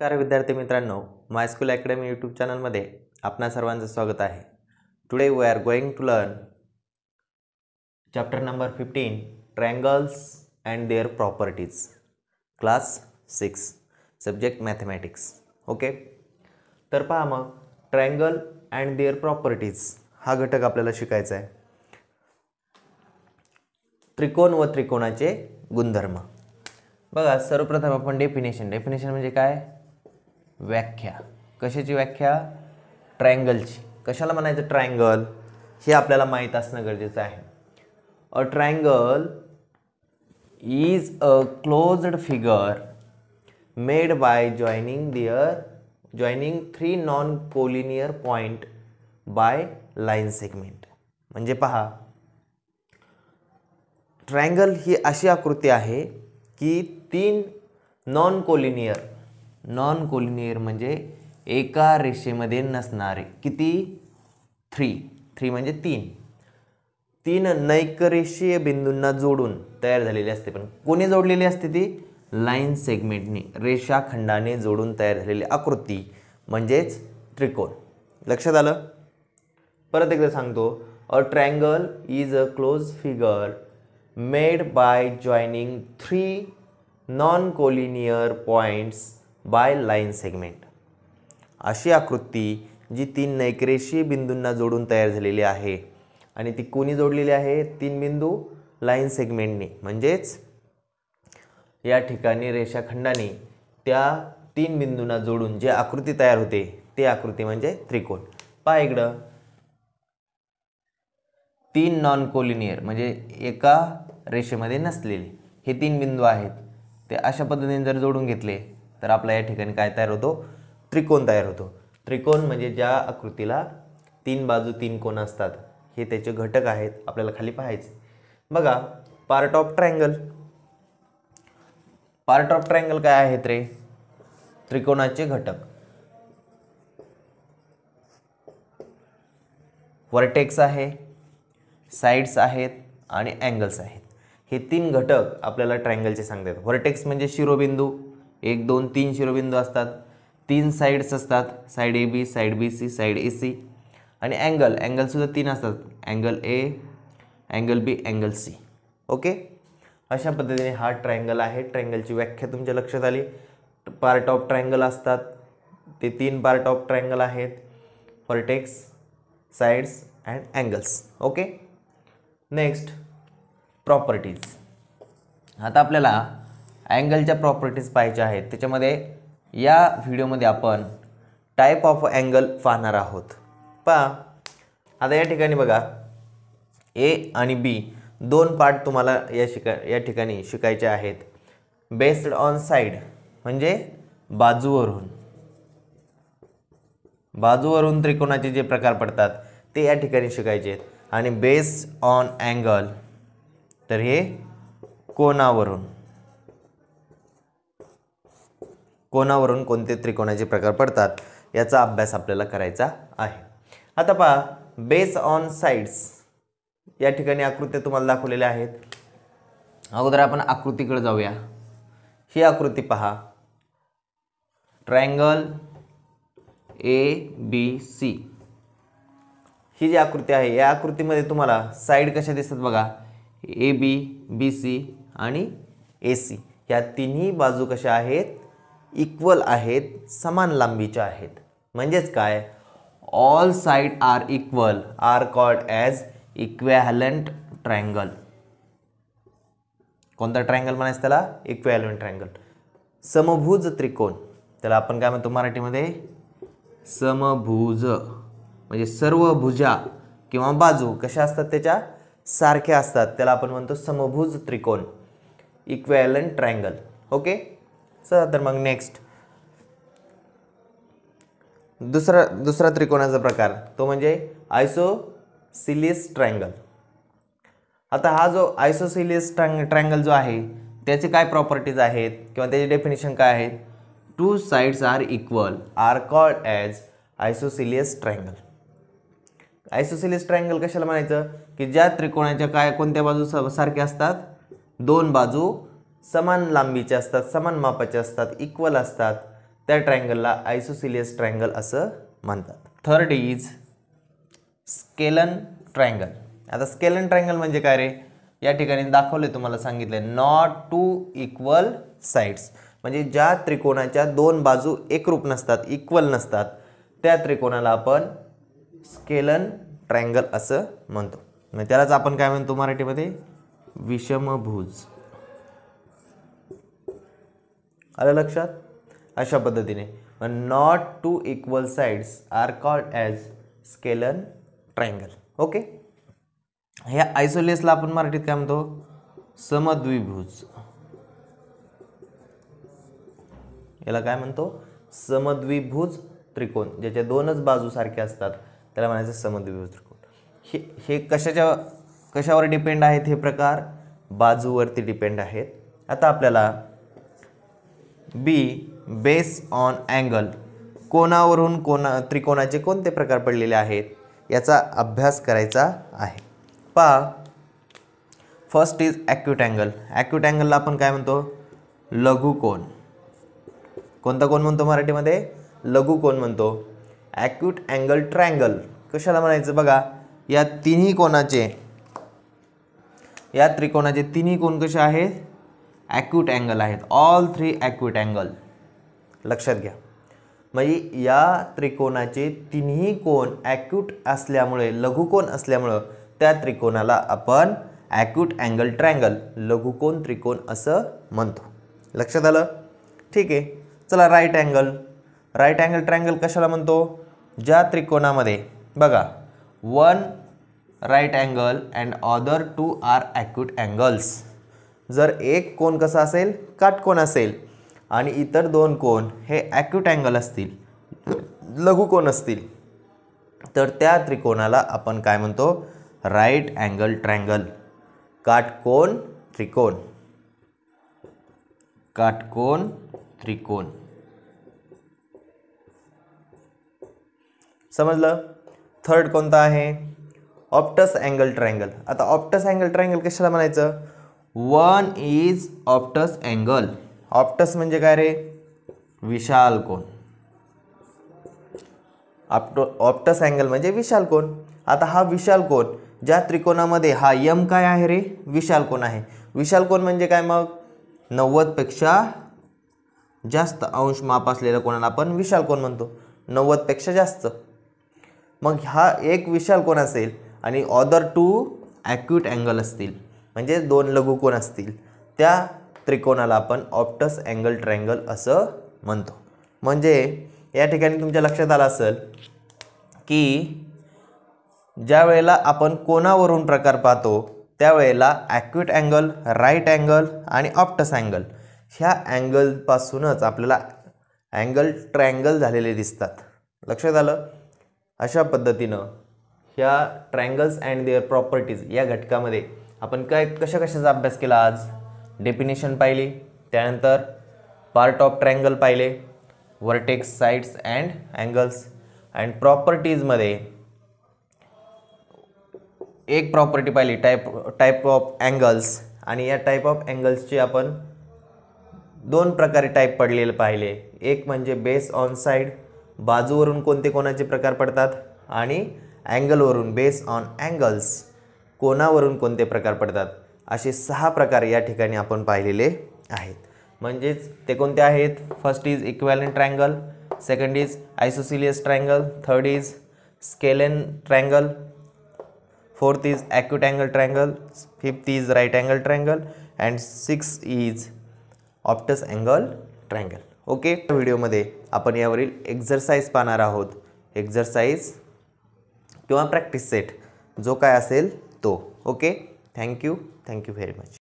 नमस्कार विद्यार्थी मित्रांनो माय स्कूल अकॅडमी यूट्यूब चॅनलमध्ये आपणा सर्वांचं स्वागत आहे today we are going to learn chapter number fifteen triangles and their properties class six subject mathematics okay तर पहा मग ट्रँगल अँड देअर प्रॉपर्टीज हा घटक आपल्याला शिकायचा आहे त्रिकोण व त्रिकोणाचे गुणधर्म बघा सर्वप्रथम आपण डेफिनेशन डेफिनेशन म्हणजे काय व्याख्या कशाची व्याख्या ट्रँगलची कशाला म्हणायचं ट्रँगल हे आपल्याला माहीत असणं गरजेचं आहे a triangle is a closed figure made by joining their joining three non collinear point by line segment म्हणजे पहा ट्रँगल ही अशी आकृती आहे की तीन नॉन कोलिनियर नॉन कोलिनियर म्हणजे एका रेषेमध्ये नसणारे किती थ्री थ्री म्हणजे तीन तीन नैकरेषीय बिंदूंना जोडून तयार झालेली असते पण कोणी जोडलेली असते ती लाईन सेगमेंटने रेषाखंडाने जोडून तयार झालेली आकृती म्हणजेच त्रिकोण लक्षात आलं परत एकदा सांगतो a triangle is a close figure made by joining three non collinear points by line segment अशी आकृती जी तीन नैकरेशी बिंदूंना जोडून तयार झालेली आहे आणि ती कोणी जोडलेली आहे तीन बिंदू लाईन सेगमेंटने म्हणजेच या ठिकाणी रेषाखंडाने त्या तीन बिंदूंना जोडून जे आकृती तयार होते ते आकृती म्हणजे त्रिकोण पायगड इकडं तीन नॉन कोलिनियर म्हणजे एका रेषेमध्ये नसलेले हे तीन बिंदू आहेत ते अशा पद्धतीने जर जोडून घेतले तर आपला या ठिकाणी काय तयार होतो त्रिकोण तयार होतो त्रिकोण म्हणजे ज्या आकृतीला तीन बाजू तीन कोण असतात हे त्याचे घटक आहेत आपल्याला खाली पाहायचे बघा part of triangle part of triangle काय आहेत रे त्रिकोणाचे घटक वर्टेक्स आहे साईड्स आहेत आणि अँगल्स आहेत हे तीन घटक आपल्याला ट्रँगलचे सांगतात वर्टेक्स म्हणजे शिरोबिंदू एक दोन तीन शिरोबिंदू असतात तीन साईड्स असतात side A B side B C side A C आणि अँगल अँगलसुद्धा तीन असतात angle A angle B angle C okay अशा पद्धतीने हा ट्रँगल आहे ट्रँगलची व्याख्या तुमच्या लक्षात आली पार्ट ऑफ ट्रायंगल असतात ते तीन पार्ट ऑफ ट्रँगल आहेत vertex sides and angles okay next properties आता आपल्याला अँगलच्या प्रॉपर्टीज पाहिजे आहेत त्याच्यामध्ये या व्हिडिओमध्ये आपण टाईप ऑफ अँगल पाहणार आहोत पहा आता या ठिकाणी बघा ए आणि बी दोन पार्ट तुम्हाला या शिका या ठिकाणी शिकायचे आहेत बेस्ड ऑन साईड म्हणजे बाजूवरून बाजूवरून त्रिकोणाचे जे प्रकार पडतात ते या ठिकाणी शिकायचे आहेत आणि बेस्ड ऑन अँगल तर हे कोणावरून कोणावरून कोणते त्रिकोणाचे प्रकार पडतात याचा अभ्यास आपल्याला करायचा आहे आता पहा बेस ऑन साईड्स या ठिकाणी आकृत्या तुम्हाला दाखवलेल्या आहेत अगोदर आपण आकृतीकडे जाऊया ही आकृती पहा ट्रायंगल ए बी सी ही जी आकृती आहे या आकृतीमध्ये तुम्हाला साईड कशा दिसतात बघा ए बी बी सी आणि ए सी या तिन्ही बाजू कशा आहेत इक्वल आहेत समान लांबीच्या आहेत म्हणजेच काय all side are equal are called as equilateral triangle कोणता ट्रँगल म्हणायचं त्याला इक्वॅलंट ट्रँगल समभुज त्रिकोण त्याला आपण काय म्हणतो मराठीमध्ये समभुज म्हणजे सर्व भुजा किंवा बाजू कशा असतात त्याच्या सारख्या असतात त्याला आपण म्हणतो समभुज त्रिकोण इक्वॅलंट ट्रँगल ओके चला तर मग नेक्स्ट दुसरा दुसरा त्रिकोणाचा प्रकार तो म्हणजे आयसोसिलियस ट्रँगल आता हा जो आयसोसिलियस ट्रँग ट्रँगल जो आहे त्याचे काय प्रॉपर्टीज आहेत किंवा त्याचे डेफिनेशन काय आहेत two sides are equal are called as isosceles triangle isosceles triangle कशाला म्हणायचं की ज्या त्रिकोणाच्या काय कोणत्या बाजू सारख्या असतात दोन बाजू समान लांबीचे असतात समान मापाचे असतात इक्वल असतात त्या ट्रँगलला आयसोसिलियस ट्रँगल असं म्हणतात थर्ड इज स्केलन ट्रँगल आता स्केलन ट्रँगल म्हणजे काय रे या ठिकाणी दाखवले तुम्हाला सांगितले नॉट टू इक्वल साईड्स म्हणजे ज्या त्रिकोणाच्या दोन बाजू एकरूप नसतात इक्वल नसतात त्या त्रिकोणाला आपण स्केलन ट्रँगल असं म्हणतो त्यालाच आपण काय म्हणतो मराठीमध्ये विषमभुज आलं लक्षात अशा पद्धतीने not two equal sides are called as scalene triangle okay ह्या आयसोलेसला आपण मराठीत काय म्हणतो समद्विभुज याला काय म्हणतो समद्विभुज त्रिकोण ज्याच्या दोनच बाजू सारख्या असतात त्याला म्हणायचं समद्विभुज त्रिकोण हे हे कशाच्या कशावर डिपेंड आहेत हे प्रकार बाजूवरती डिपेंड आहेत आता आपल्याला बी बेस ऑन अँगल कोणावरून कोणा त्रिकोणाचे कोणते प्रकार पडलेले आहेत याचा अभ्यास करायचा आहे पा first is acute angle acute अँगलला आपण काय म्हणतो लघुकोन कोणता कोण म्हणतो मराठीमध्ये लघुकोन म्हणतो ॲक्यूट अँगल ट्रँगल कशाला म्हणायचं बघा या तिन्ही कोणाचे या त्रिकोणाचे तिन्ही कोण कसे आहेत ॲक्यूट अँगल आहेत ऑल थ्री ॲक्यूट अँगल लक्षात घ्या म्हणजे या त्रिकोणाचे तिन्ही कोण ॲक्यूट असल्यामुळे लघुकोण असल्यामुळं त्या त्रिकोणाला आपण ॲक्यूट अँगल ट्रँगल लघुकोण त्रिकोण असं म्हणतो लक्षात आलं ठीक आहे चला right angle right angle triangle कशाला म्हणतो ज्या त्रिकोणामध्ये बघा one right angle and other two are acute angles जर एक कोण कसा असेल काटकोण असेल आणि इतर दोन कोण हे ॲक्यूट अँगल असतील लघु कोण असतील तर त्या त्रिकोणाला आपण काय म्हणतो राईट अँगल ट्रँगल काटकोण त्रिकोण काटकोण त्रिकोण समजलं थर्ड कोणता आहे ऑप्टस अँगल ट्रँगल आता ऑप्टस अँगल ट्रँगल कशाला म्हणायचं one is obtuse angle obtuse म्हणजे काय रे विशाल कोण ऑप्टस अँगल म्हणजे विशाल कोण आता हा विशाल कोण ज्या त्रिकोणामध्ये हा यम काय आहे रे विशाल कोण आहे विशाल कोण म्हणजे काय मग नव्वदपेक्षा जास्त अंश माप असलेल्या कोणाला आपण विशाल कोण म्हणतो नव्वदपेक्षा जास्त मग हा एक विशाल कोण असेल आणि ऑदर टू ॲक्यूट अँगल असतील म्हणजे दोन लघुकोण असतील त्या त्रिकोणाला आपण ऑप्टस अँगल ट्रँगल असं म्हणतो म्हणजे या ठिकाणी तुमच्या लक्षात आलं असेल की ज्या वेळेला आपण कोणावरून प्रकार पाहतो त्यावेळेला ॲक्विट अँगल राईट अँगल आणि ऑप्टस अँगल ह्या अँगलपासूनच आपल्याला अँगल ट्रँगल झालेले दिसतात लक्षात आलं अशा पद्धतीनं ह्या ट्रँगल्स अँड देअर प्रॉपर्टीज या घटकामध्ये आपण काय कशा कशाचा अभ्यास केला आज डेफिनेशन पाहिली त्यानंतर पार्ट ऑफ ट्रँगल पाहिले vertex sides and angles and प्रॉपर्टीजमध्ये एक प्रॉपर्टी पाहिली टाईप टाईप ऑफ अँगल्स आणि या टाईप ऑफ अँगल्सचे आपण दोन प्रकारे टाईप पडलेले पाहिले एक म्हणजे बेस ऑन साईड बाजूवरून कोणते कोणाचे प्रकार पडतात आणि अँगलवरून बेस ऑन अँगल्स कोणावरून कोणते प्रकार पडतात असे सहा प्रकार या ठिकाणी आपण पाहिलेले आहेत म्हणजेच ते कोणते आहेत first is equilateral triangle second is isosceles triangle third is scalene triangle fourth is acute angle triangle fifth is right angle triangle and six is obtuse angle triangle okay व्हिडिओमध्ये आपण यावरील एक्झरसाइज पाहणार आहोत एक्झरसाइज किंवा practice set जो काय असेल तो okay thank you thank you very much